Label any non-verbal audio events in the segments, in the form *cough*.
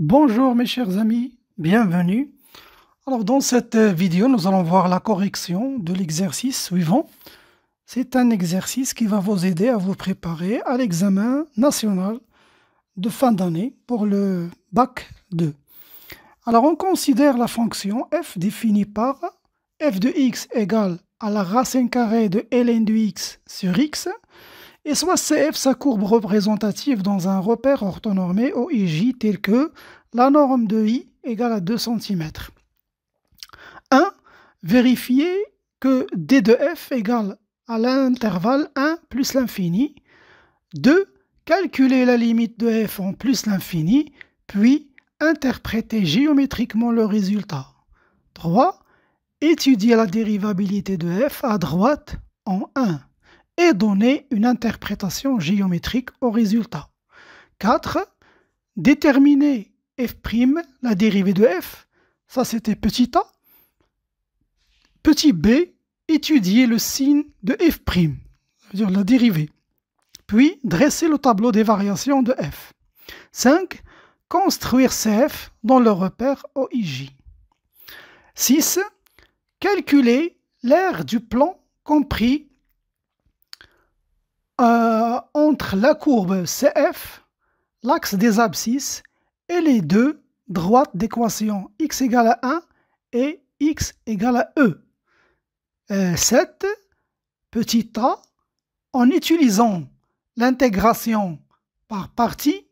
Bonjour mes chers amis, bienvenue. Alors dans cette euh, vidéo, nous allons voir la correction de l'exercice suivant. C'est un exercice qui va vous aider à vous préparer à l'examen national de fin d'année pour le bac 2. Alors on considère la fonction f définie par f de x égale à la racine carrée de ln de x sur x et soit CF, sa courbe représentative dans un repère orthonormé OIJ tel que la norme de I égale à 2 cm. 1. Vérifier que D de F égale à l'intervalle 1 plus l'infini. 2. Calculer la limite de F en plus l'infini, puis interpréter géométriquement le résultat. 3. Étudier la dérivabilité de F à droite en 1 et donner une interprétation géométrique au résultat. 4. Déterminer f', la dérivée de f, ça c'était petit a. Petit b, étudier le signe de f', c'est-à-dire la dérivée. Puis dresser le tableau des variations de f. 5. Construire CF dans le repère OIJ. 6. Calculer l'aire du plan compris euh, entre la courbe CF, l'axe des abscisses et les deux droites d'équation x égale à 1 et x égale à e. Cette euh, petite petit a, en utilisant l'intégration par partie,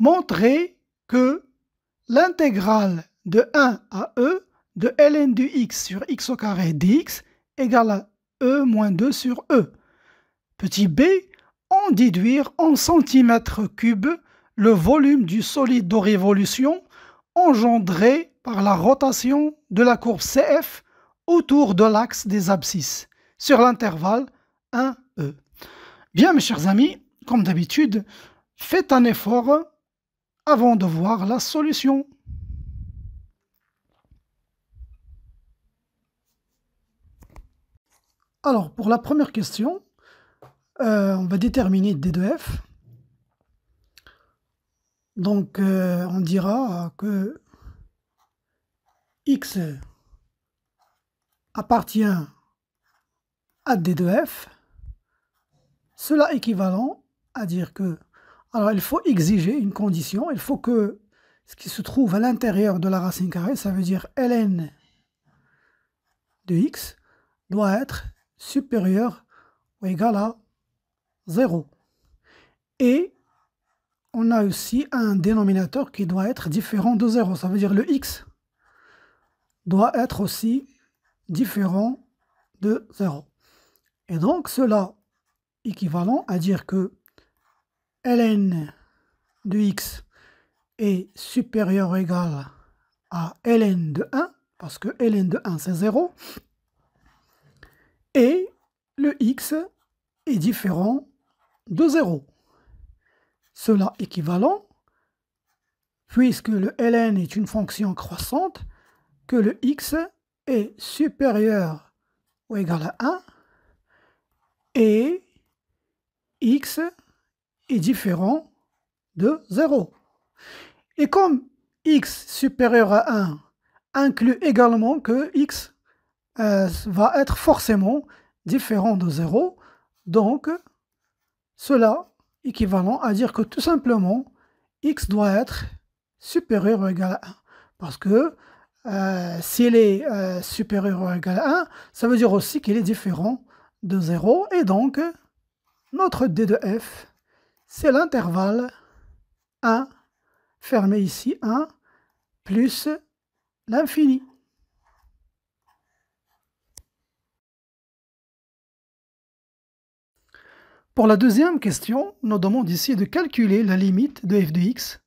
montrer que l'intégrale de 1 à e de ln du x sur x au carré dx égale à e moins 2 sur e. Petit b, en déduire en centimètres cubes le volume du solide de révolution engendré par la rotation de la courbe CF autour de l'axe des abscisses sur l'intervalle 1E. Bien mes chers amis, comme d'habitude, faites un effort avant de voir la solution. Alors pour la première question, euh, on va déterminer D2F. Donc, euh, on dira que X appartient à D2F. Cela équivalent à dire que... Alors, il faut exiger une condition. Il faut que ce qui se trouve à l'intérieur de la racine carrée, ça veut dire ln de x, doit être supérieur ou égal à 0. Et on a aussi un dénominateur qui doit être différent de 0. Ça veut dire le x doit être aussi différent de 0. Et donc cela équivalent à dire que ln de x est supérieur ou égal à ln de 1, parce que ln de 1 c'est 0, et le x est différent de 0. Cela équivalent, puisque le ln est une fonction croissante, que le x est supérieur ou égal à 1 et x est différent de 0. Et comme x supérieur à 1 inclut également que x euh, va être forcément différent de 0, donc cela équivalent à dire que tout simplement x doit être supérieur ou égal à 1. Parce que euh, s'il est euh, supérieur ou égal à 1, ça veut dire aussi qu'il est différent de 0. Et donc, notre D de f, c'est l'intervalle 1, fermé ici 1, plus l'infini. Pour la deuxième question, nous demande ici de calculer la limite de f de x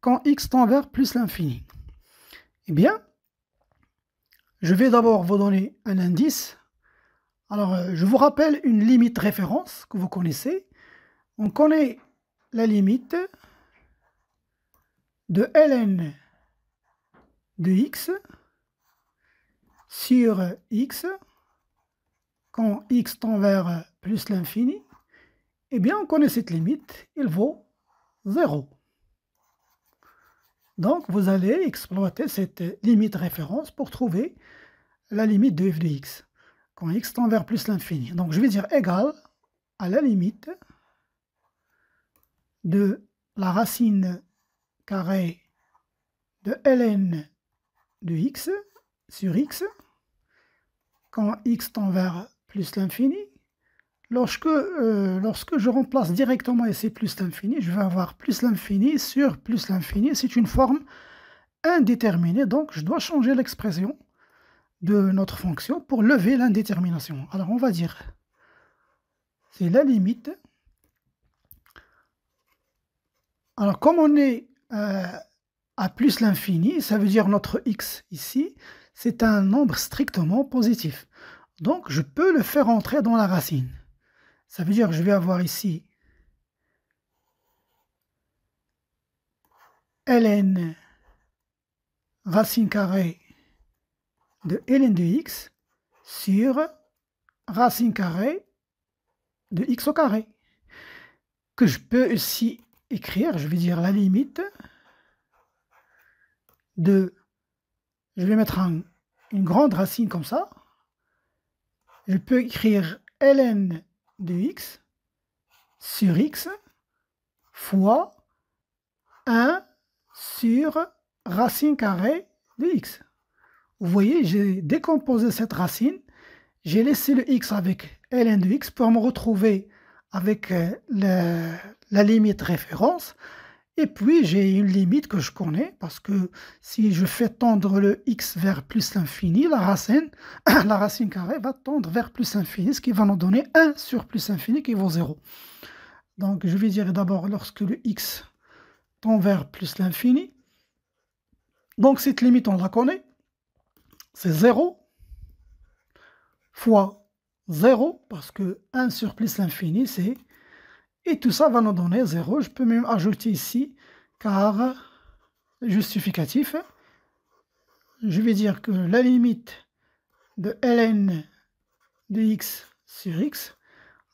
quand x tend vers plus l'infini. Eh bien, je vais d'abord vous donner un indice. Alors, euh, je vous rappelle une limite référence que vous connaissez. On connaît la limite de ln de x sur x quand x tend vers plus l'infini eh bien, on connaît cette limite, il vaut 0. Donc, vous allez exploiter cette limite référence pour trouver la limite de f de x, quand x tend vers plus l'infini. Donc, je vais dire égal à la limite de la racine carrée de ln de x sur x, quand x tend vers plus l'infini, Lorsque, euh, lorsque je remplace directement ici plus l'infini, je vais avoir plus l'infini sur plus l'infini. C'est une forme indéterminée, donc je dois changer l'expression de notre fonction pour lever l'indétermination. Alors on va dire, c'est la limite. Alors comme on est euh, à plus l'infini, ça veut dire notre x ici, c'est un nombre strictement positif. Donc je peux le faire entrer dans la racine. Ça veut dire que je vais avoir ici ln racine carrée de ln de x sur racine carrée de x au carré. Que je peux aussi écrire, je vais dire la limite de... Je vais mettre une grande racine comme ça. Je peux écrire ln de x sur x fois 1 sur racine carrée de x. Vous voyez, j'ai décomposé cette racine, j'ai laissé le x avec ln de x pour me retrouver avec euh, la limite référence. Et puis, j'ai une limite que je connais, parce que si je fais tendre le x vers plus l'infini, la racine, *coughs* la racine carrée va tendre vers plus l'infini, ce qui va nous donner 1 sur plus l'infini qui vaut 0. Donc, je vais dire d'abord, lorsque le x tend vers plus l'infini, donc cette limite, on la connaît, c'est 0 fois 0, parce que 1 sur plus l'infini, c'est et tout ça va nous donner 0. Je peux même ajouter ici, car justificatif, je vais dire que la limite de ln de x sur x,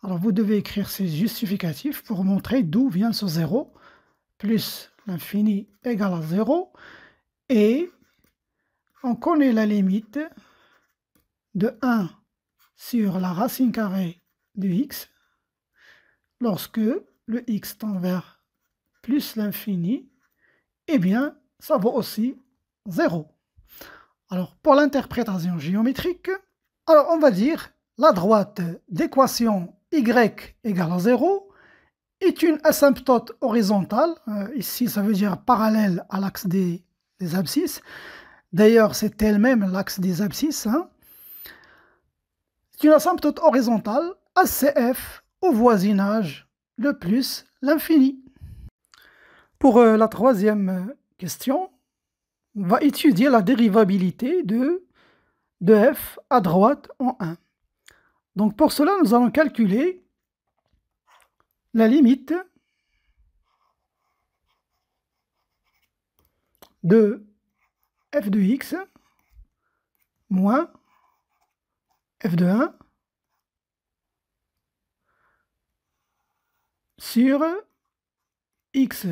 alors vous devez écrire ces justificatifs pour montrer d'où vient ce 0, plus l'infini égale à 0, et on connaît la limite de 1 sur la racine carrée de x, lorsque le x tend vers plus l'infini, eh bien, ça vaut aussi 0. Alors, pour l'interprétation géométrique, alors on va dire la droite d'équation y égale à 0 est une asymptote horizontale, euh, ici ça veut dire parallèle à l'axe des, abscisses, d'ailleurs c'est elle-même l'axe des abscisses, hein. c'est une asymptote horizontale ACF au voisinage, le plus, l'infini. Pour euh, la troisième euh, question, on va étudier la dérivabilité de, de f à droite en 1. Donc pour cela, nous allons calculer la limite de f de x moins f de 1 sur x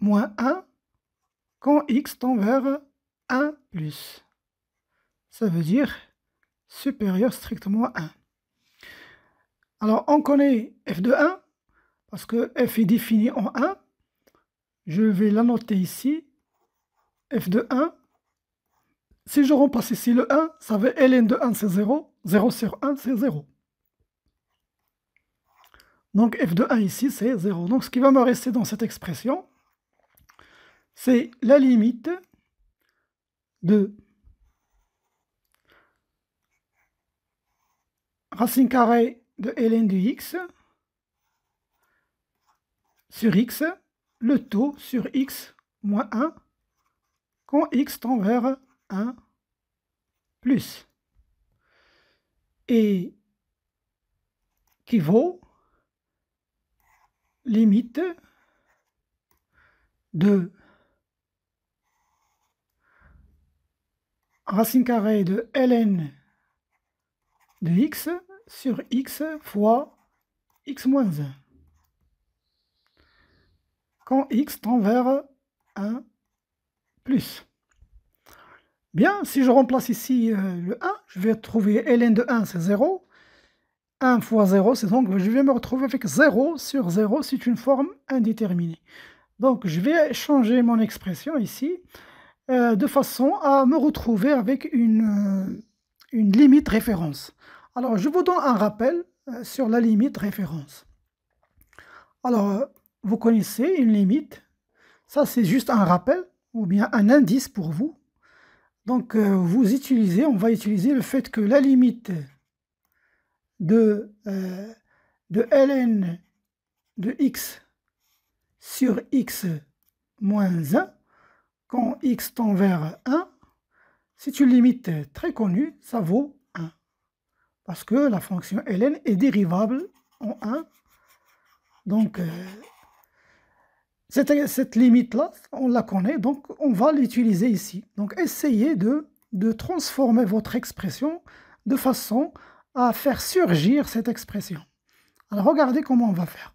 moins 1 quand x tend vers 1 plus. Ça veut dire supérieur strictement à 1. Alors on connaît f de 1 parce que f est défini en 1. Je vais la noter ici. f de 1. Si je remplace ici le 1, ça veut ln de 1 c'est 0. 0 sur 1 c'est 0. Donc f de 1 ici, c'est 0. Donc ce qui va me rester dans cette expression, c'est la limite de racine carrée de ln du x sur x, le taux sur x moins 1, quand x tend vers 1 plus, et qui vaut limite de racine carrée de ln de x sur x fois x moins 1. Quand x tend vers 1 plus. Bien, si je remplace ici euh, le 1, je vais trouver ln de 1, c'est 0. 1 fois 0, c'est donc je vais me retrouver avec 0 sur 0, c'est une forme indéterminée. Donc je vais changer mon expression ici euh, de façon à me retrouver avec une, euh, une limite référence. Alors je vous donne un rappel euh, sur la limite référence. Alors vous connaissez une limite, ça c'est juste un rappel ou bien un indice pour vous. Donc vous utilisez, on va utiliser le fait que la limite de, euh, de ln de x sur x moins 1, quand x tend vers 1, c'est une limite très connue, ça vaut 1. Parce que la fonction ln est dérivable en 1. Donc, euh, cette, cette limite-là, on la connaît, donc on va l'utiliser ici. Donc, essayez de, de transformer votre expression de façon à faire surgir cette expression. Alors regardez comment on va faire.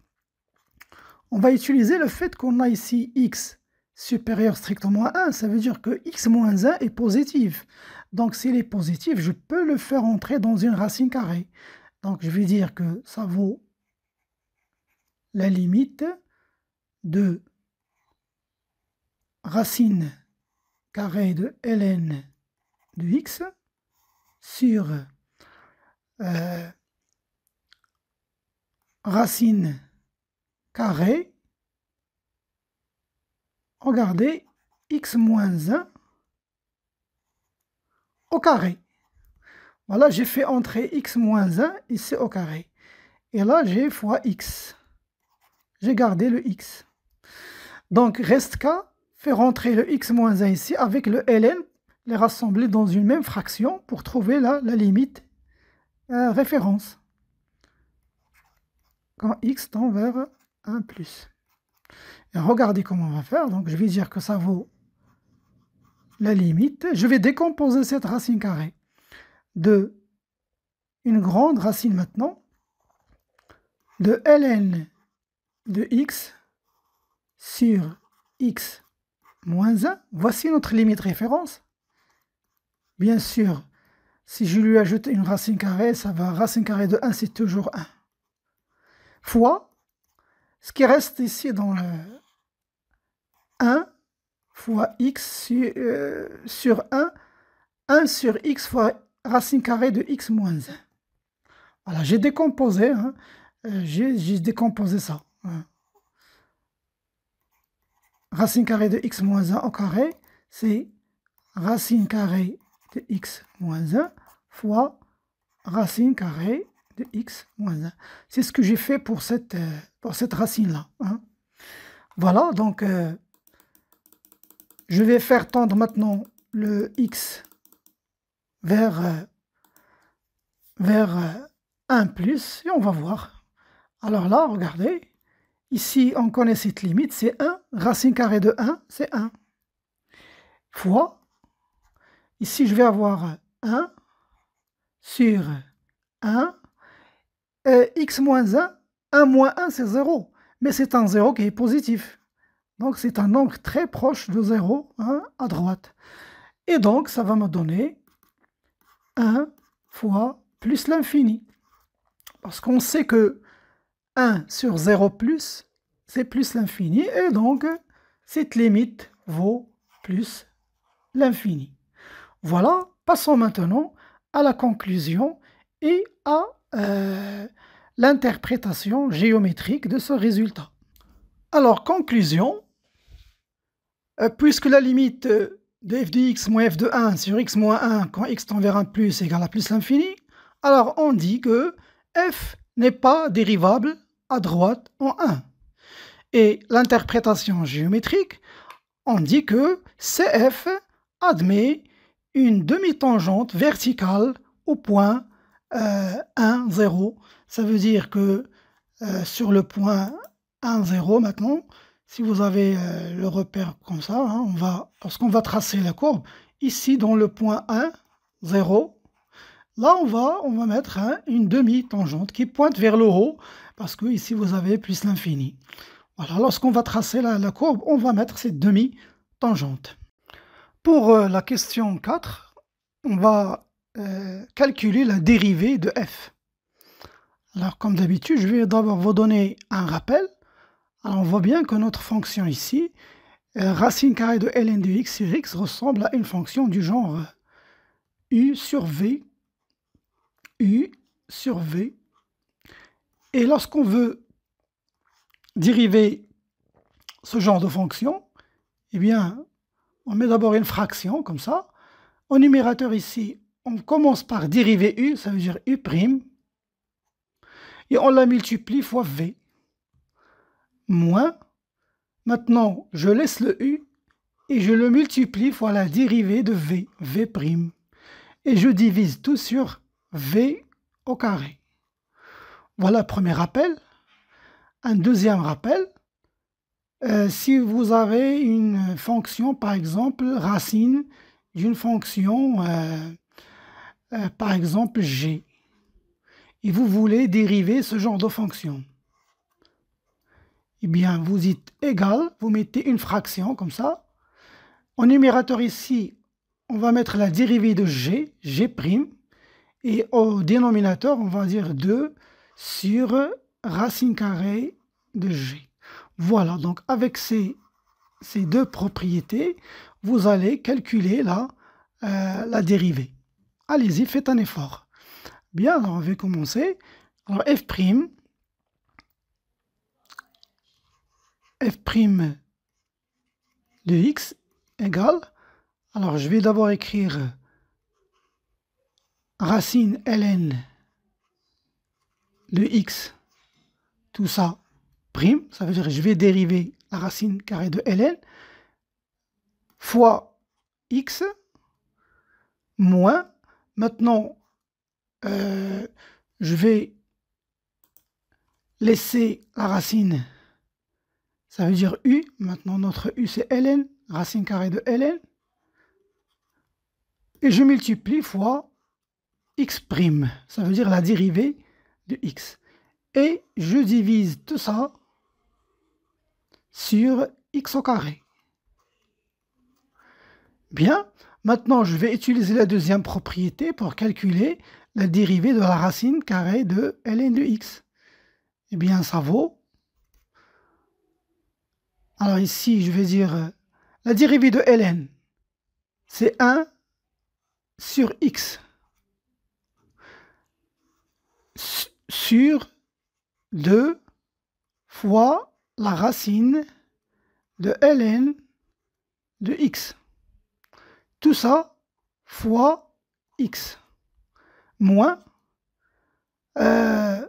On va utiliser le fait qu'on a ici x supérieur strictement à 1, ça veut dire que x moins 1 est positif. Donc s'il est positif, je peux le faire entrer dans une racine carrée. Donc je vais dire que ça vaut la limite de racine carrée de ln de x sur euh, racine carré regardez, x moins 1 au carré. Voilà, j'ai fait entrer x moins 1 ici au carré. Et là, j'ai fois x. J'ai gardé le x. Donc, reste qu'à faire entrer le x moins 1 ici avec le ln, les rassembler dans une même fraction pour trouver la limite euh, référence quand x tend vers 1 plus. regardez comment on va faire. Donc, je vais dire que ça vaut la limite. Je vais décomposer cette racine carrée de une grande racine maintenant de ln de x sur x moins 1. Voici notre limite référence. Bien sûr, si je lui ajoute une racine carrée, ça va racine carrée de 1, c'est toujours 1. Fois, ce qui reste ici dans le 1 fois x sur, 1, euh, 1 sur x fois racine carrée de x moins 1. Voilà, j'ai décomposé, hein. euh, j'ai décomposé ça. Hein. Racine carrée de x moins 1 au carré, c'est racine carrée de x moins 1 fois racine carrée de x moins 1. C'est ce que j'ai fait pour cette, euh, pour cette racine-là. Hein. Voilà, donc euh, je vais faire tendre maintenant le x vers, euh, vers 1 plus et on va voir. Alors là, regardez, ici on connaît cette limite, c'est 1, racine carrée de 1, c'est 1, fois Ici, je vais avoir 1 sur 1, et euh, x moins 1, 1 moins 1 c'est 0, mais c'est un 0 qui est positif. Donc c'est un nombre très proche de 0 hein, à droite. Et donc ça va me donner 1 fois plus l'infini. Parce qu'on sait que 1 sur 0 plus, c'est plus l'infini. Et donc cette limite vaut plus l'infini. Voilà, passons maintenant à la conclusion et à euh, l'interprétation géométrique de ce résultat. Alors, conclusion, euh, puisque la limite de f de x moins f de 1 sur x moins 1 quand x tend vers 1 plus égale à plus l'infini, alors on dit que f n'est pas dérivable à droite en 1. Et l'interprétation géométrique, on dit que CF admet une demi-tangente verticale au point 1, euh, 0. Ça veut dire que euh, sur le point 1, 0 maintenant, si vous avez euh, le repère comme ça, hein, on va, lorsqu'on va tracer la courbe, ici dans le point 1, 0, là on va, on va mettre une demi-tangente qui pointe vers le haut, parce que ici vous avez plus l'infini. Voilà, lorsqu'on va tracer la courbe, on va mettre cette demi-tangente. Pour euh, la question 4, on va euh, calculer la dérivée de f. Alors comme d'habitude, je vais d'abord vous donner un rappel. Alors on voit bien que notre fonction ici, euh, racine carrée de ln de x sur x, ressemble à une fonction du genre u sur v, u sur v. Et lorsqu'on veut dériver ce genre de fonction, eh bien, on met d'abord une fraction comme ça. Au numérateur ici, on commence par dériver u, ça veut dire u', et on la multiplie fois v, moins, maintenant je laisse le u, et je le multiplie fois la dérivée de v, v', et je divise tout sur v au carré. Voilà premier rappel. Un deuxième rappel, euh, si vous avez une fonction, par exemple, racine d'une fonction, euh, euh, par exemple, g, et vous voulez dériver ce genre de fonction, eh bien, vous dites égal, vous mettez une fraction comme ça. Au numérateur ici, on va mettre la dérivée de g, g', et au dénominateur, on va dire 2 sur racine carrée de g. Voilà, donc avec ces, deux propriétés, vous allez calculer la, euh, la dérivée. Allez-y, faites un effort. Bien, alors on va commencer. Alors f', f' de x égale, alors je vais d'abord écrire racine ln de x, tout ça prime, ça veut dire que je vais dériver la racine carrée de ln fois x moins. Maintenant, euh, je vais laisser la racine, ça veut dire u. Maintenant, notre u, c'est ln, racine carrée de ln. Et je multiplie fois x', prime ça veut dire la dérivée de x. Et je divise tout ça sur x au carré. Bien, maintenant je vais utiliser la deuxième propriété pour calculer la dérivée de la racine carrée de ln de x. Eh bien, ça vaut. Alors ici, je vais dire la dérivée de ln, c'est 1 sur x sur 2 fois la racine de ln de x. Tout ça fois x moins euh,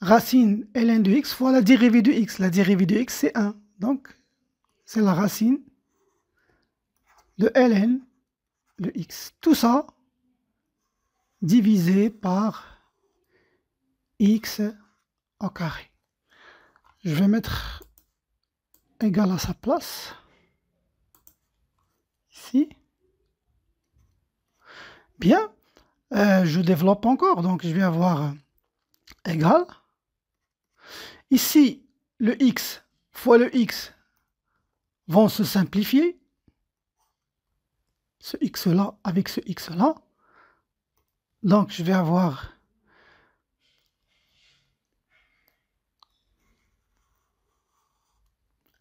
racine ln de x fois la dérivée de x. La dérivée de x, c'est 1. Donc, c'est la racine de ln de x. Tout ça divisé par x au carré. Je vais mettre égal à sa place. Ici. Bien. Euh, je développe encore. Donc, je vais avoir égal. Ici, le x fois le x vont se simplifier. Ce x-là avec ce x-là. Donc, je vais avoir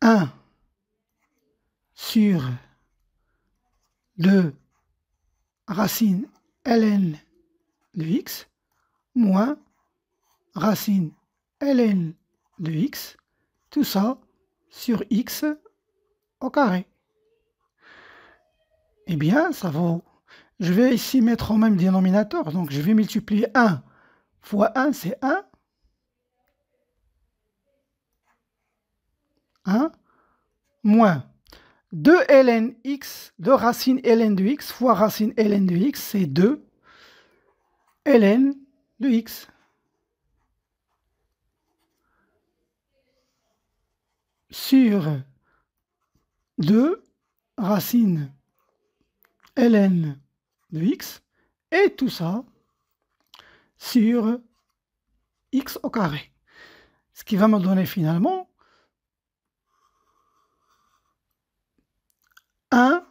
1 sur 2 racine ln de x moins racine ln de x, tout ça sur x au carré. Eh bien, ça vaut... Je vais ici mettre au même dénominateur, donc je vais multiplier 1 fois 1, c'est 1, 1 hein? moins 2 ln x, de racine ln de x fois racine ln de x, c'est 2 ln de x. Sur 2 racine ln de x et tout ça sur x au carré. Ce qui va me donner finalement 1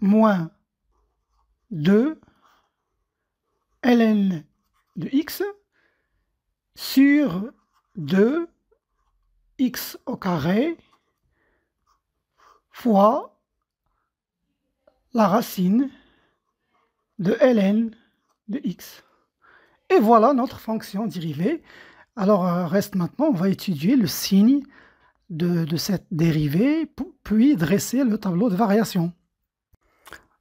moins 2 ln de x sur 2 x au carré fois la racine de ln de x. Et voilà notre fonction dérivée. Alors euh, reste maintenant, on va étudier le signe de, cette dérivée, puis dresser le tableau de variation.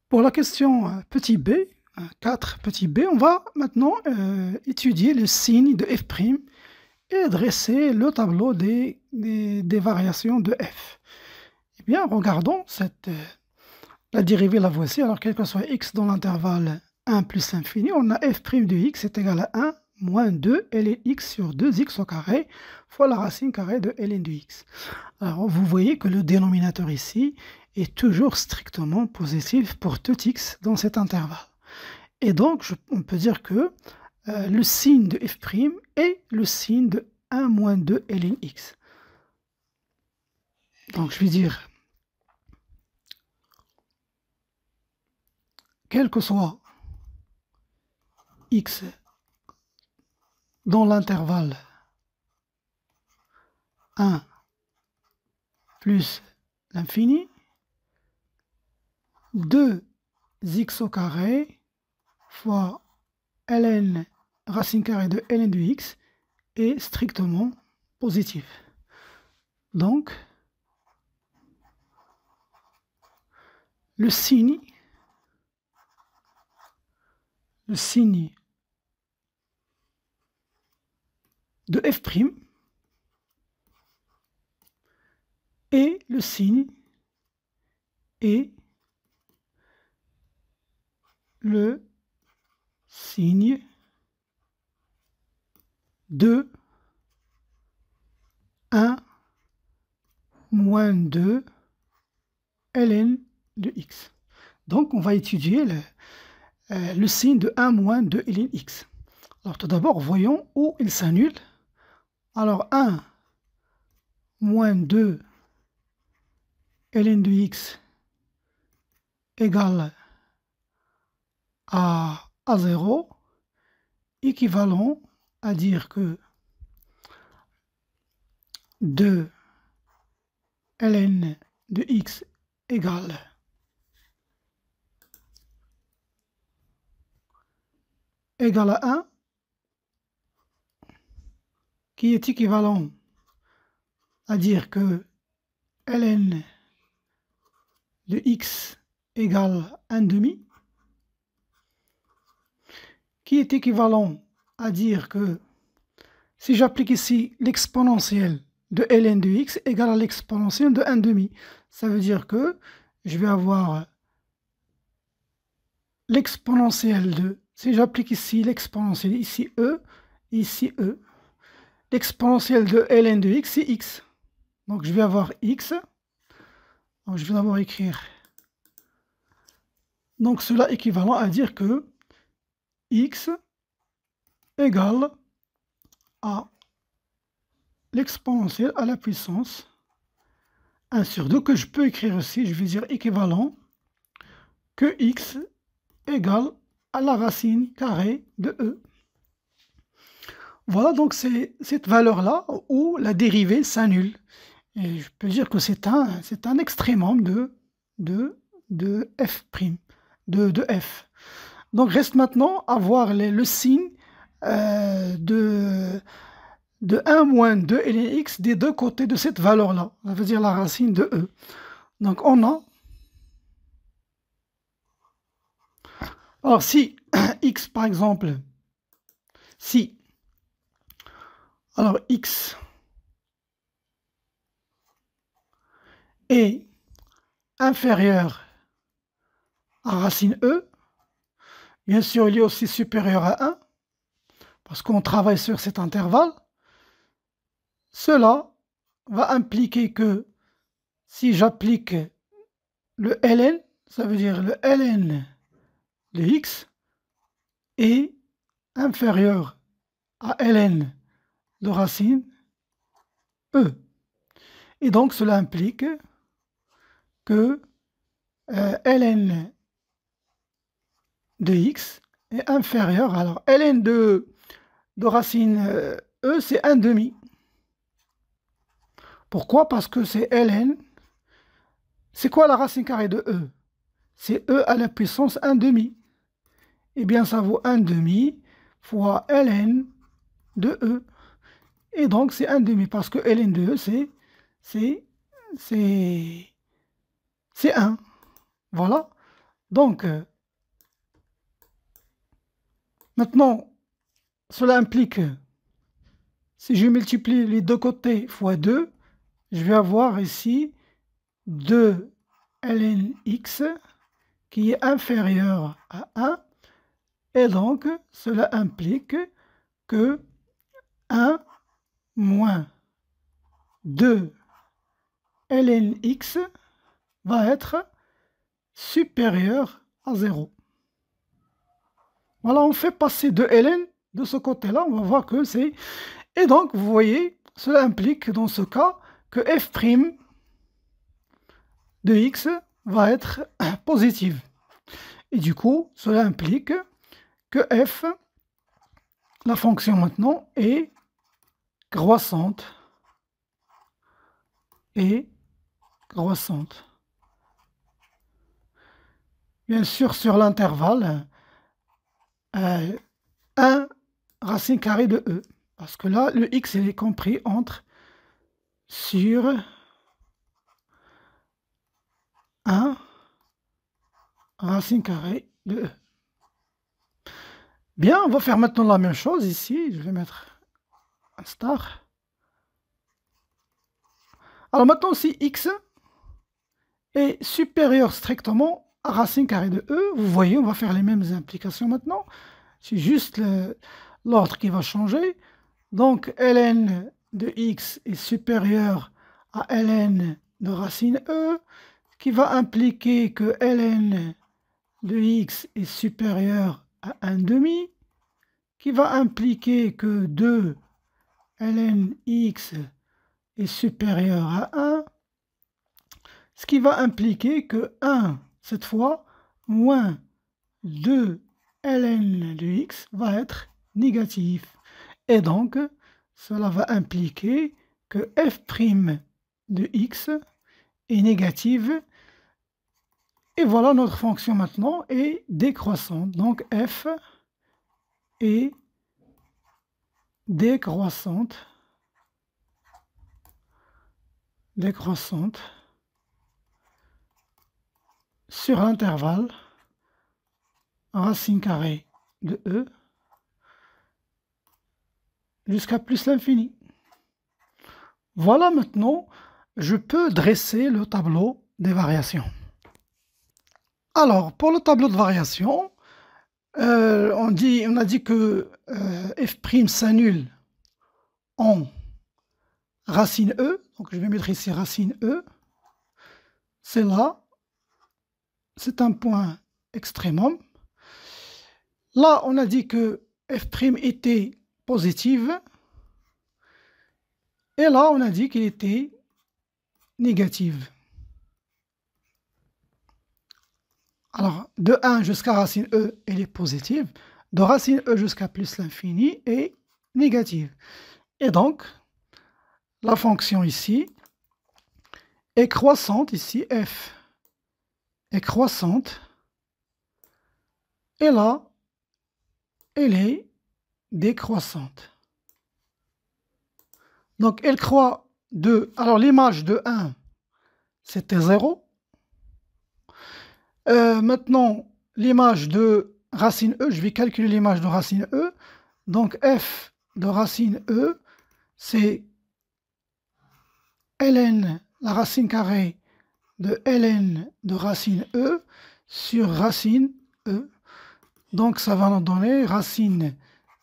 Pour la question euh, petit b, 4 euh, petit b, on va maintenant euh, étudier le signe de f' et dresser le tableau des, des, variations de f. Eh bien, regardons cette, la dérivée, la voici. Alors, quel que soit x dans l'intervalle 1 plus infini, on a f' de x est égal à 1 moins 2 ln x sur 2x au carré fois la racine carrée de ln de x. Alors vous voyez que le dénominateur ici est toujours strictement positif pour tout x dans cet intervalle. Et donc on peut dire que euh, le signe de f' est le signe de 1 moins 2 lnx Donc je vais dire, quel que soit x dans l'intervalle 1 plus l'infini, 2x au carré fois ln racine carrée de ln du x est strictement positif. Donc, le signe, le signe de f' et le signe et le signe de 1 moins 2 ln de x. Donc on va étudier le, euh, le signe de 1 moins 2 ln x. Alors tout d'abord, voyons où il s'annule alors 1 moins 2 ln de x égale à, à 0, équivalent à dire que 2 ln de x égale à 1 qui est équivalent à dire que ln de x égale 1 demi, qui est équivalent à dire que si j'applique ici l'exponentielle de ln de x égale à l'exponentielle de 1 demi, ça veut dire que je vais avoir l'exponentielle de, si j'applique ici l'exponentielle, ici e, ici e, L'exponentielle de ln de x, c'est x. Donc je vais avoir x. je vais d'abord écrire. Donc cela équivalent à dire que x égale à l'exponentielle à la puissance 1 sur 2 que je peux écrire aussi, je vais dire équivalent que x égale à la racine carrée de e. Voilà donc c'est cette valeur-là où la dérivée s'annule. Et je peux dire que c'est un, c'est un extrémum de, f', de, de f. Donc reste maintenant à voir le signe euh, de, de 1 moins 2 et x des deux côtés de cette valeur-là. Ça veut dire la racine de e. Donc on a... Alors si *coughs* x par exemple, si alors x est inférieur à racine e. Bien sûr, il est aussi supérieur à 1, parce qu'on travaille sur cet intervalle. Cela va impliquer que si j'applique le ln, ça veut dire le ln de x est inférieur à ln de racine E. Et donc cela implique que euh, ln de x est inférieur. Alors ln de, de racine euh, E, c'est 1 demi. Pourquoi Parce que c'est ln. C'est quoi la racine carrée de E C'est E à la puissance 1 demi. et eh bien, ça vaut 1 demi fois ln de E. Et donc, c'est 1 demi, parce que ln2, e, c'est, c'est, 1. Voilà. Donc, euh, maintenant, cela implique, si je multiplie les deux côtés fois 2, je vais avoir ici 2 lnx x qui est inférieur à 1. Et donc, cela implique que 1 moins 2 ln x va être supérieur à 0. Voilà, on fait passer 2 ln de ce côté-là, on va voir que c'est... Et donc, vous voyez, cela implique dans ce cas que f' de x va être *coughs* positive. Et du coup, cela implique que f, la fonction maintenant, est croissante et croissante. Bien sûr, sur l'intervalle, 1 euh, racine carrée de E. Parce que là, le x est compris entre sur 1 racine carrée de E. Bien, on va faire maintenant la même chose ici. Je vais mettre Star. Alors maintenant, si x est supérieur strictement à racine carrée de e, vous voyez, on va faire les mêmes implications maintenant. C'est juste l'ordre qui va changer. Donc ln de x est supérieur à ln de racine e, qui va impliquer que ln de x est supérieur à 1 demi, qui va impliquer que 2 ln x est supérieur à 1, ce qui va impliquer que 1, cette fois, moins 2 ln de x va être négatif. Et donc, cela va impliquer que f' de x est négative. Et voilà, notre fonction maintenant est décroissante. Donc f est décroissante, décroissante sur intervalle racine carrée de E jusqu'à plus l'infini. Voilà maintenant, je peux dresser le tableau des variations. Alors, pour le tableau de variations, euh, on, dit, on a dit que euh, f' s'annule en racine e. Donc je vais mettre ici racine e. C'est là. C'est un point extrémum. Là, on a dit que f' était positive. Et là, on a dit qu'il était négative. Alors, de 1 jusqu'à racine e, elle est positive. De racine e jusqu'à plus l'infini est négative. Et donc, la fonction ici est croissante, ici f est croissante. Et là, elle est décroissante. Donc, elle croît de... Alors, l'image de 1, c'était 0. Euh, maintenant, l'image de racine E, je vais calculer l'image de racine E. Donc f de racine E, c'est ln, la racine carrée de ln de racine E sur racine E. Donc ça va nous donner racine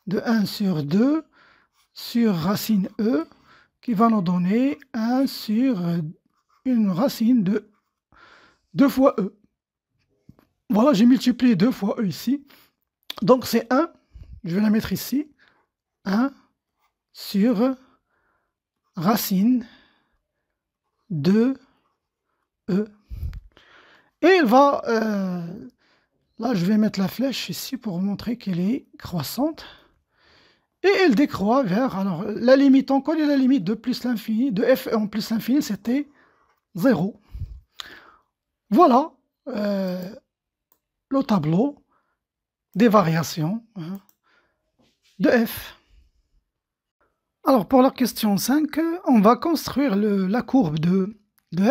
de 1 sur 2 sur racine E qui va nous donner 1 sur une racine de 2 fois E. Voilà, j'ai multiplié deux fois E ici. Donc c'est 1, je vais la mettre ici, 1 sur racine de E. Et elle va... Euh, là, je vais mettre la flèche ici pour montrer qu'elle est croissante. Et elle décroît vers... Alors, la limite, on connaît la limite de plus l'infini, de f en plus l'infini, c'était 0. Voilà. Euh, le tableau des variations hein, de f. Alors pour la question 5, on va construire la courbe de,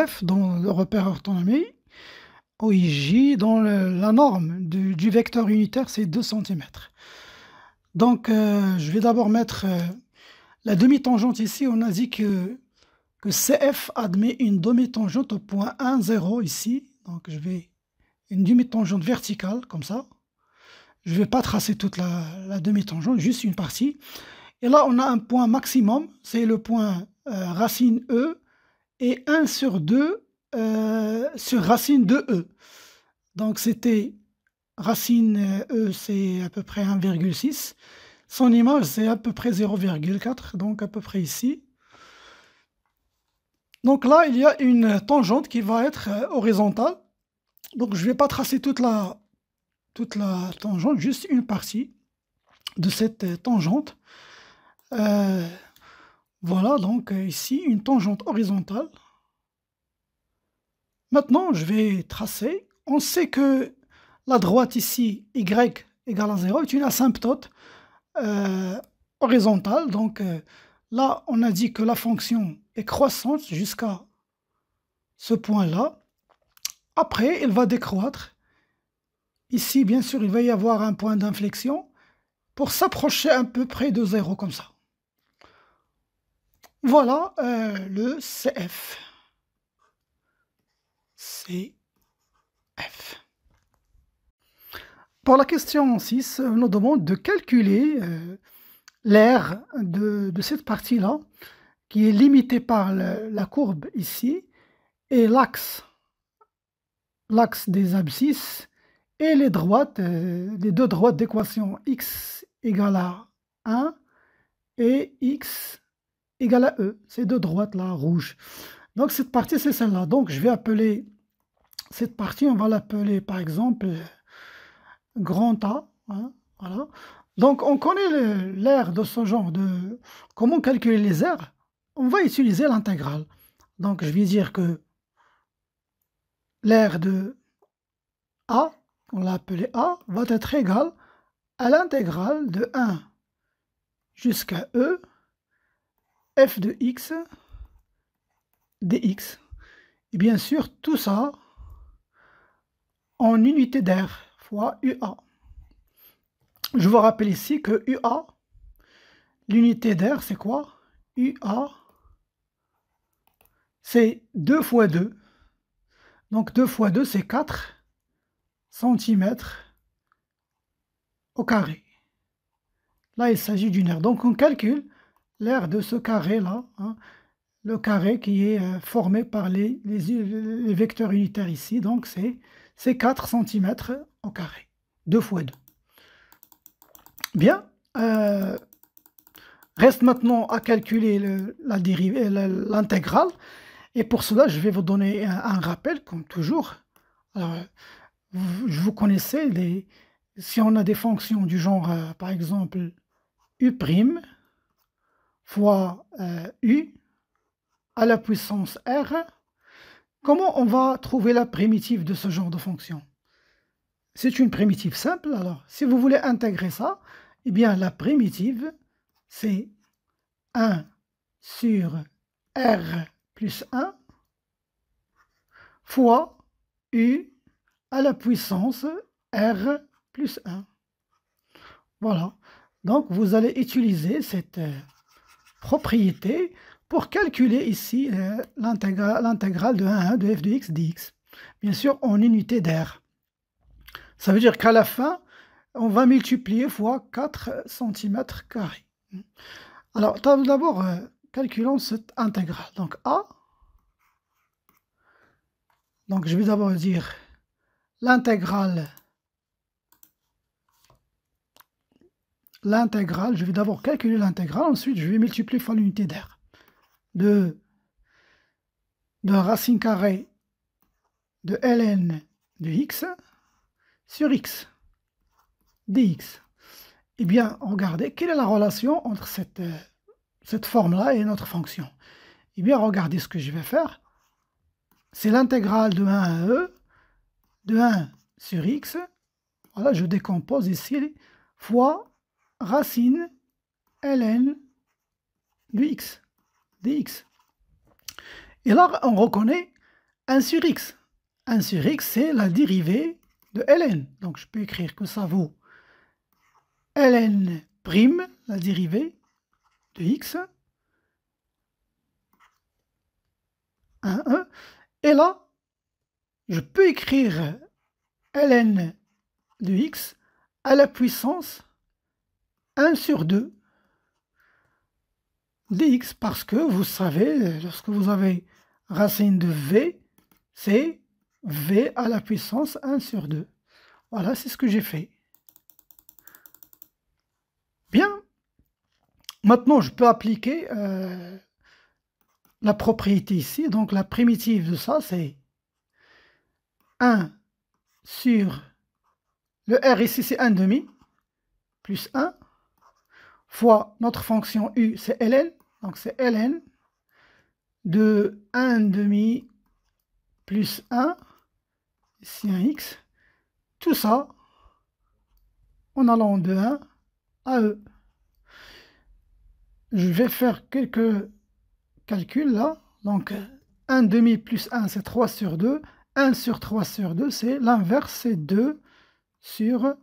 f dans le repère autonomie OIJ dans la norme du, vecteur unitaire c'est 2 cm. Donc euh, je vais d'abord mettre euh, la demi-tangente ici, on a dit que, que CF admet une demi-tangente au point 1, 0 ici. Donc je vais une demi-tangente verticale, comme ça. Je ne vais pas tracer toute la, demi-tangente, juste une partie. Et là, on a un point maximum, c'est le point euh, racine E, et 1 sur 2 euh, sur racine de E. Donc c'était racine euh, E, c'est à peu près 1,6. Son image, c'est à peu près 0,4, donc à peu près ici. Donc là, il y a une tangente qui va être horizontale. Donc je ne vais pas tracer toute la, toute la tangente, juste une partie de cette euh, tangente. Euh, voilà, donc euh, ici, une tangente horizontale. Maintenant, je vais tracer. On sait que la droite ici, y égale à 0, est une asymptote horizontale. Donc là, on a dit que la fonction est croissante jusqu'à ce point-là. Après, il va décroître. Ici, bien sûr, il va y avoir un point d'inflexion pour s'approcher un peu près de zéro comme ça. Voilà euh, le CF. CF. Pour la question 6, on nous demande de calculer l'aire euh, l'air de, cette partie-là, qui est limitée par la courbe ici, et l'axe l'axe des abscisses et les droites, euh, les deux droites d'équation x égale à 1 et x égale à e, ces deux droites là rouges. Donc cette partie c'est celle-là. Donc je vais appeler cette partie, on va l'appeler par exemple grand A. Hein, Donc on connaît l'air de ce genre de comment calculer les airs On va utiliser l'intégrale. Donc je vais dire que l'aire de A, on l'a appelé A, va être égal à l'intégrale de 1 jusqu'à E, f de x, dx. Et bien sûr, tout ça en unité d'air fois UA. Je vous rappelle ici que UA, l'unité d'air, c'est quoi UA, c'est 2 fois 2, donc 2 fois 2, c'est 4 cm au carré. Là, il s'agit d'une aire. Donc on calcule l'aire de ce carré-là, hein, le carré qui est euh, formé par les, vecteurs unitaires ici. Donc c'est 4 cm au carré. 2 fois 2. Bien. Euh, reste maintenant à calculer euh, l'intégrale. Et pour cela, je vais vous donner un, rappel, comme toujours. Alors, je vous connaissez, les, si on a des fonctions du genre, euh, par exemple, u' fois euh, u à la puissance r, comment on va trouver la primitive de ce genre de fonction C'est une primitive simple, alors si vous voulez intégrer ça, eh bien la primitive, c'est 1 sur r plus 1 fois U à la puissance R plus 1. Voilà. Donc, vous allez utiliser cette euh, propriété pour calculer ici euh, l'intégrale de 1 1 de f de x dx. Bien sûr, en unité d'air. Ça veut dire qu'à la fin, on va multiplier fois 4 cm Alors, d'abord, euh, calculons cette intégrale. Donc A, donc je vais d'abord dire l'intégrale, l'intégrale, je vais d'abord calculer l'intégrale, ensuite je vais multiplier par l'unité d'air de, de racine carrée de ln de x sur x dx. Eh bien, regardez, quelle est la relation entre cette euh, cette forme-là est notre fonction. Eh bien, regardez ce que je vais faire. C'est l'intégrale de 1 à e, de 1 sur x. Voilà, je décompose ici, fois racine ln du x, dx. Et là, on reconnaît 1 sur x. 1 sur x, c'est la dérivée de ln. Donc, je peux écrire que ça vaut ln', la dérivée, x, 1 1, et là, je peux écrire ln de x à la puissance 1 sur 2 dx parce que vous savez, lorsque vous avez racine de v, c'est v à la puissance 1 sur 2. Voilà, c'est ce que j'ai fait. Maintenant, je peux appliquer euh, la propriété ici. Donc, la primitive de ça, c'est 1 sur... Le R ici, c'est 1 demi, plus 1, fois notre fonction U, c'est ln. Donc, c'est ln de 1 demi plus 1, ici un x. Tout ça en allant de 1 à E je vais faire quelques calculs là. Donc 1 demi plus 1 c'est 3 sur 2. 1 sur 3 sur 2 c'est l'inverse, c'est 2 sur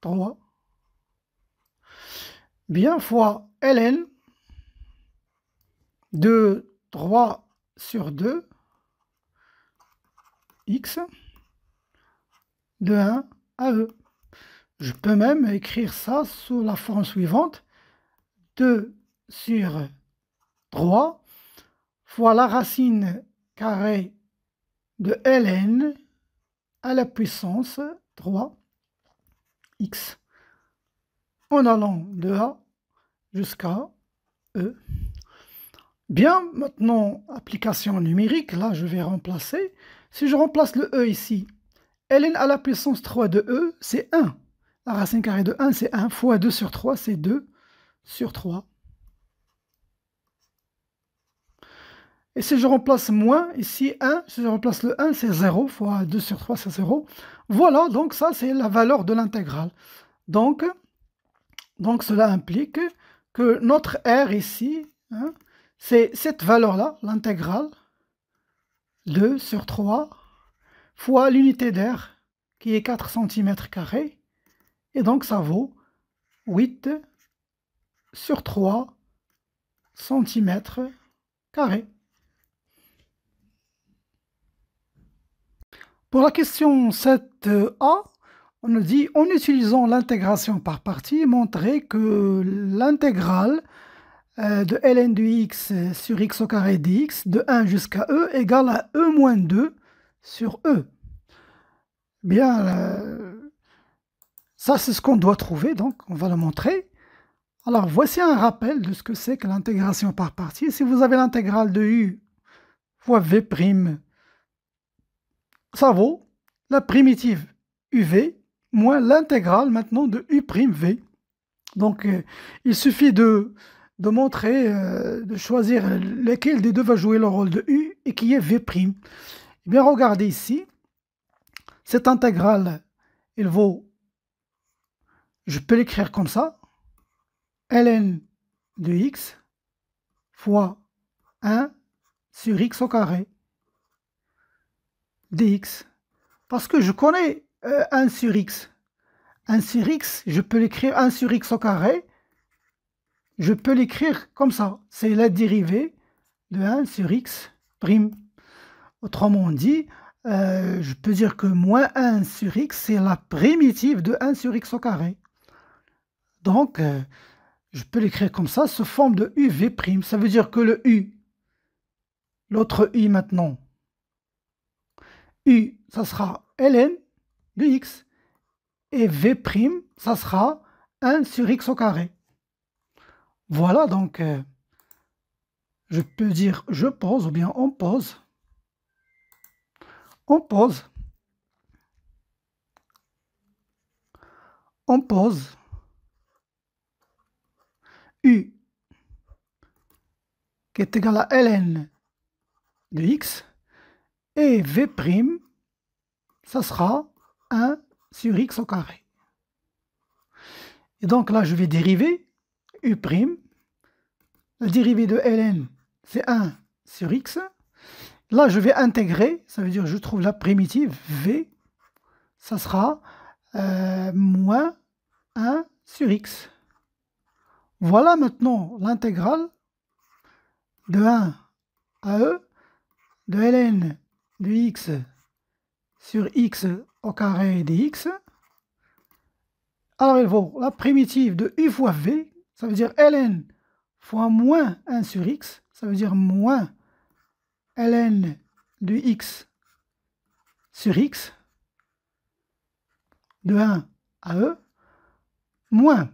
3. Bien fois ln de 3 sur 2 x de 1 à e. Je peux même écrire ça sous la forme suivante. 2 sur 3 fois la racine carrée de ln à la puissance 3x en allant de A jusqu'à E. Bien, maintenant, application numérique, là je vais remplacer. Si je remplace le E ici, ln à la puissance 3 de E, c'est 1. La racine carrée de 1, c'est 1 fois 2 sur 3, c'est 2 sur 3. Et si je remplace moins, ici 1, si je remplace le 1, c'est 0, fois 2 sur 3, c'est 0. Voilà, donc ça, c'est la valeur de l'intégrale. Donc, cela implique que notre R ici, hein, c'est cette valeur-là, l'intégrale, 2 sur 3, fois l'unité d'air, qui est 4 cm. Et donc, ça vaut 8 sur 3 cm Pour la question 7a, euh, on nous dit en utilisant l'intégration par partie, montrer que l'intégrale euh, de ln de x sur x au carré dx de 1 jusqu'à e égale à e moins 2 sur e. Bien, euh, ça c'est ce qu'on doit trouver, donc on va le montrer. Alors voici un rappel de ce que c'est que l'intégration par partie. Si vous avez l'intégrale de u fois v' prime, ça vaut la primitive UV moins l'intégrale maintenant de U'V. Donc euh, il suffit de, de montrer, euh, de choisir lequel des deux va jouer le rôle de U et qui est V'. Eh bien regardez ici, cette intégrale, elle vaut, je peux l'écrire comme ça, ln de x fois 1 sur x au carré dx. Parce que je connais 1 euh, sur x. 1 sur x, je peux l'écrire 1 sur x au carré. Je peux l'écrire comme ça. C'est la dérivée de 1 sur x prime. Autrement dit, euh, je peux dire que moins 1 sur x, c'est la primitive de 1 sur x au carré. Donc, euh, je peux l'écrire comme ça, sous forme de uv'. prime, Ça veut dire que le u, l'autre u maintenant, U, ça sera ln de x. Et V', ça sera 1 sur x au carré. Voilà, donc, euh, je peux dire je pose ou bien on pose. On pose. On pose. U qui est égal à ln de x et V', ça sera 1 sur x au carré. Et donc là, je vais dériver U'. La dérivée de ln, c'est 1 sur x. Là, je vais intégrer, ça veut dire je trouve la primitive V, ça sera euh, moins 1 sur x. Voilà maintenant l'intégrale de 1 à e de ln de x sur x au carré dx. Alors, il vaut la primitive de u fois v, ça veut dire ln fois moins 1 sur x, ça veut dire moins ln de x sur x, de 1 à e, moins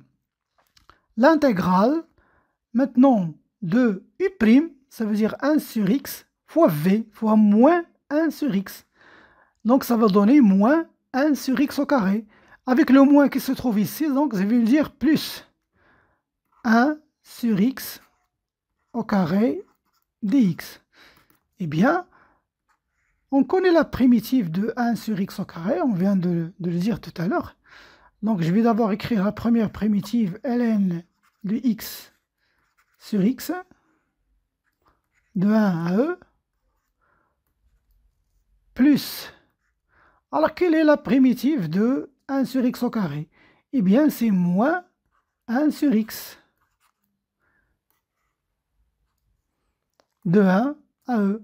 l'intégrale maintenant de u', ça veut dire 1 sur x, fois v, fois moins 1 sur x. Donc ça va donner moins 1 sur x au carré. Avec le moins qui se trouve ici, donc je vais dire plus 1 sur x au carré dx. Eh bien, on connaît la primitive de 1 sur x au carré, on vient de, de le dire tout à l'heure. Donc je vais d'abord écrire la première primitive ln de x sur x, de 1 à e, plus. Alors, quelle est la primitive de 1 sur x au carré Eh bien, c'est moins 1 sur x. De 1 à e.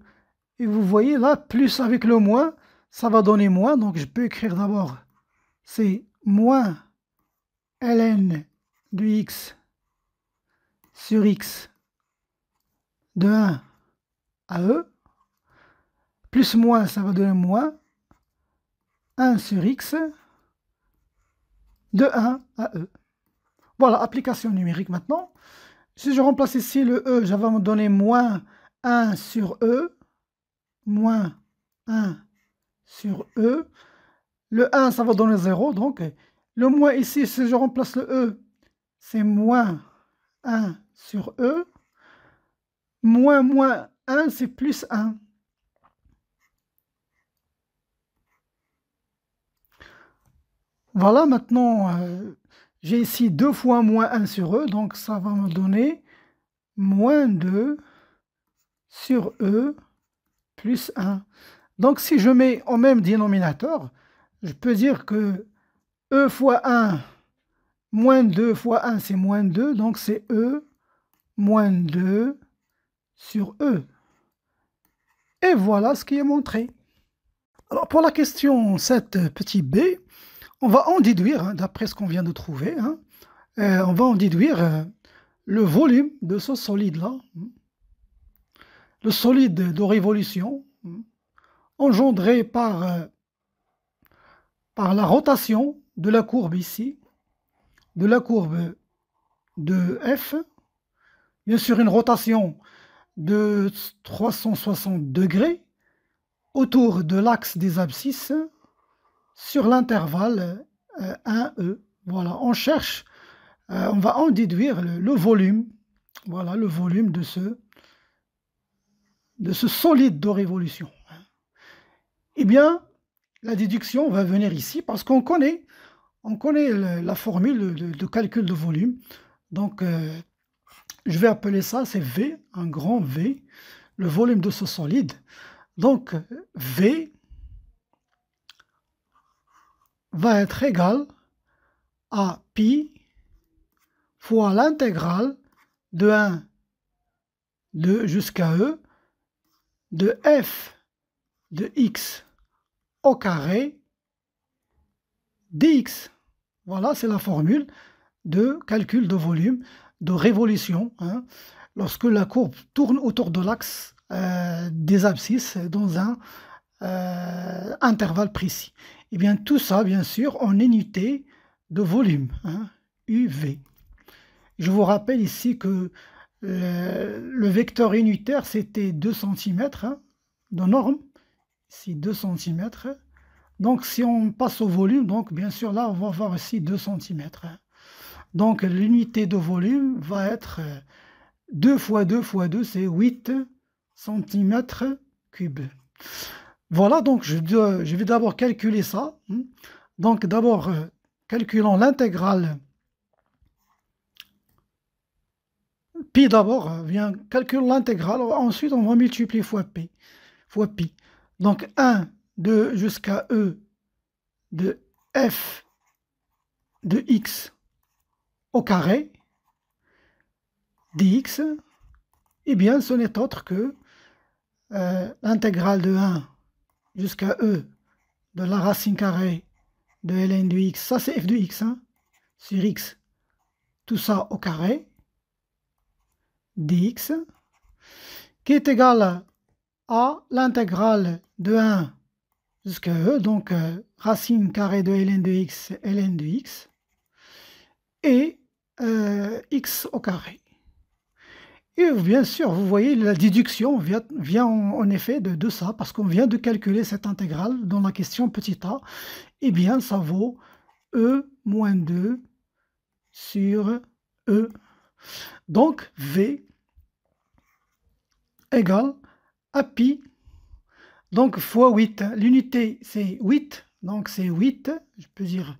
Et vous voyez là, plus avec le moins, ça va donner moins. Donc, je peux écrire d'abord, c'est moins ln du x sur x de 1 à e plus moins, ça va donner moins 1 sur x de 1 à e. Voilà, application numérique maintenant. Si je remplace ici le e, ça va me donner moins 1 sur e, moins 1 sur e. Le 1, ça va donner 0, donc le moins ici, si je remplace le e, c'est moins 1 sur e. Moins moins 1, c'est plus 1. Voilà, maintenant, euh, j'ai ici 2 fois moins 1 sur E, donc ça va me donner moins 2 sur E plus 1. Donc si je mets au même dénominateur, je peux dire que E fois 1, moins 2 fois 1, c'est moins 2, donc c'est E moins 2 sur E. Et voilà ce qui est montré. Alors pour la question 7 petit b, on va en déduire, hein, d'après ce qu'on vient de trouver, hein. euh, on va en déduire euh, le volume de ce solide-là, hein. le solide de révolution, engendré par, euh, par la rotation de la courbe ici, de la courbe de F, bien sûr une rotation de 360 degrés autour de l'axe des abscisses sur l'intervalle 1E. Euh, voilà, on cherche, euh, on va en déduire le, volume, voilà, le volume de ce, de ce solide de révolution. Hein. Eh bien, la déduction va venir ici parce qu'on connaît, on connaît la formule de, calcul de volume. Donc, euh, je vais appeler ça, c'est V, un grand V, le volume de ce solide. Donc, V, va être égal à pi fois l'intégrale de 1 de jusqu'à e de f de x au carré dx. Voilà, c'est la formule de calcul de volume, de révolution, hein. lorsque la courbe tourne autour de l'axe euh, des abscisses dans un euh, intervalle précis. Et eh bien, tout ça, bien sûr, en unité de volume, hein, UV. Je vous rappelle ici que euh, le, vecteur unitaire, c'était 2 cm hein, de norme. Ici, 2 cm. Donc, si on passe au volume, donc bien sûr, là, on va avoir aussi 2 cm. Hein. Donc, l'unité de volume va être 2 euh, fois 2 fois 2, c'est 8 cm3. Voilà, donc euh, je, vais d'abord calculer ça. Hein. Donc d'abord, euh, calculons l'intégrale. Pi d'abord, euh, vient calcule l'intégrale. Ensuite, on va multiplier fois pi. Fois pi. Donc 1 de jusqu'à E de f de x au carré dx, eh bien ce n'est autre que l'intégrale de 1 jusqu'à E de la racine carrée de ln de x, ça c'est f de x, hein, sur x, tout ça au carré, dx, qui est égal à l'intégrale de 1 jusqu'à E, donc euh, racine carrée de ln de x, ln de x, et euh, x au carré. Et bien sûr, vous voyez, la déduction vient, en, effet de, ça, parce qu'on vient de calculer cette intégrale dans la question petit a. Eh bien, ça vaut E moins 2 sur E. Donc, V égale à pi, donc fois 8. L'unité, c'est 8, donc c'est 8, je peux dire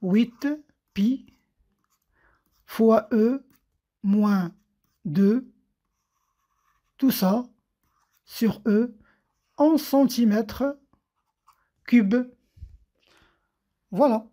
8 pi fois E moins de tout ça sur E en centimètres cubes. Voilà.